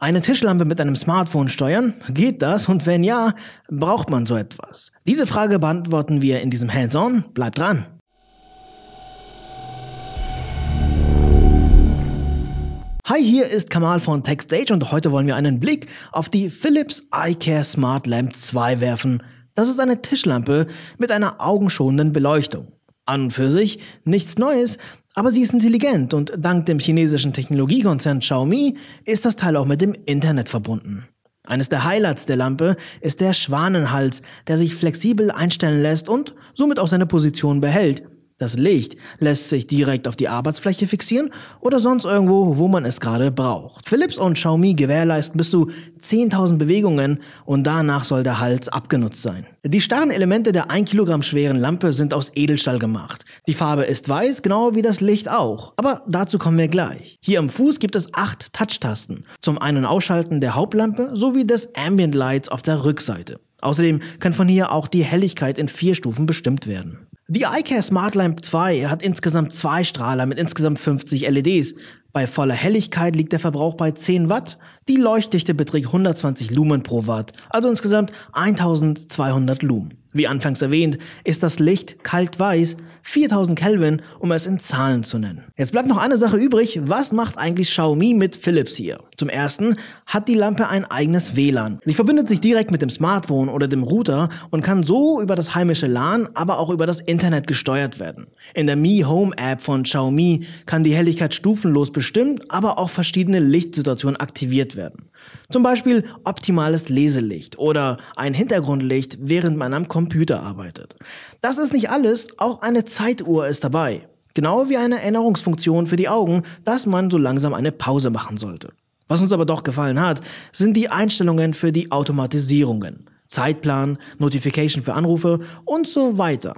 eine Tischlampe mit einem Smartphone steuern? Geht das? Und wenn ja, braucht man so etwas? Diese Frage beantworten wir in diesem Hands-on. Bleibt dran! Hi, hier ist Kamal von TechStage und heute wollen wir einen Blick auf die Philips iCare Smart Lamp 2 werfen. Das ist eine Tischlampe mit einer augenschonenden Beleuchtung. An und für sich nichts Neues, aber sie ist intelligent und dank dem chinesischen Technologiekonzern Xiaomi ist das Teil auch mit dem Internet verbunden. Eines der Highlights der Lampe ist der Schwanenhals, der sich flexibel einstellen lässt und somit auch seine Position behält, das Licht lässt sich direkt auf die Arbeitsfläche fixieren oder sonst irgendwo, wo man es gerade braucht. Philips und Xiaomi gewährleisten bis zu 10.000 Bewegungen und danach soll der Hals abgenutzt sein. Die starren Elemente der 1 Kilogramm schweren Lampe sind aus Edelstahl gemacht. Die Farbe ist weiß, genau wie das Licht auch. Aber dazu kommen wir gleich. Hier am Fuß gibt es 8 tasten Zum Ein- und Ausschalten der Hauptlampe sowie des Ambient Lights auf der Rückseite. Außerdem kann von hier auch die Helligkeit in vier Stufen bestimmt werden. Die iCare Smart Lamp 2 hat insgesamt zwei Strahler mit insgesamt 50 LEDs. Bei voller Helligkeit liegt der Verbrauch bei 10 Watt. Die Leuchtdichte beträgt 120 Lumen pro Watt, also insgesamt 1200 Lumen. Wie anfangs erwähnt, ist das Licht kaltweiß, 4000 Kelvin, um es in Zahlen zu nennen. Jetzt bleibt noch eine Sache übrig, was macht eigentlich Xiaomi mit Philips hier? Zum ersten hat die Lampe ein eigenes WLAN. Sie verbindet sich direkt mit dem Smartphone oder dem Router und kann so über das heimische LAN, aber auch über das Internet gesteuert werden. In der Mi Home App von Xiaomi kann die Helligkeit stufenlos bestimmt, aber auch verschiedene Lichtsituationen aktiviert werden. Zum Beispiel optimales Leselicht oder ein Hintergrundlicht, während man am Computer arbeitet. Das ist nicht alles, auch eine Zeituhr ist dabei. Genau wie eine Erinnerungsfunktion für die Augen, dass man so langsam eine Pause machen sollte. Was uns aber doch gefallen hat, sind die Einstellungen für die Automatisierungen. Zeitplan, Notification für Anrufe und so weiter.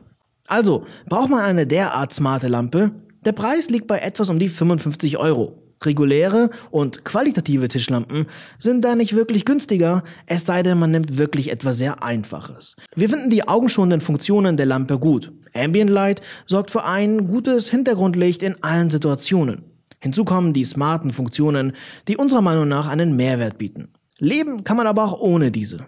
Also, braucht man eine derart smarte Lampe? Der Preis liegt bei etwas um die 55 Euro. Reguläre und qualitative Tischlampen sind da nicht wirklich günstiger, es sei denn, man nimmt wirklich etwas sehr Einfaches. Wir finden die augenschonenden Funktionen der Lampe gut. Ambient Light sorgt für ein gutes Hintergrundlicht in allen Situationen. Hinzu kommen die smarten Funktionen, die unserer Meinung nach einen Mehrwert bieten. Leben kann man aber auch ohne diese.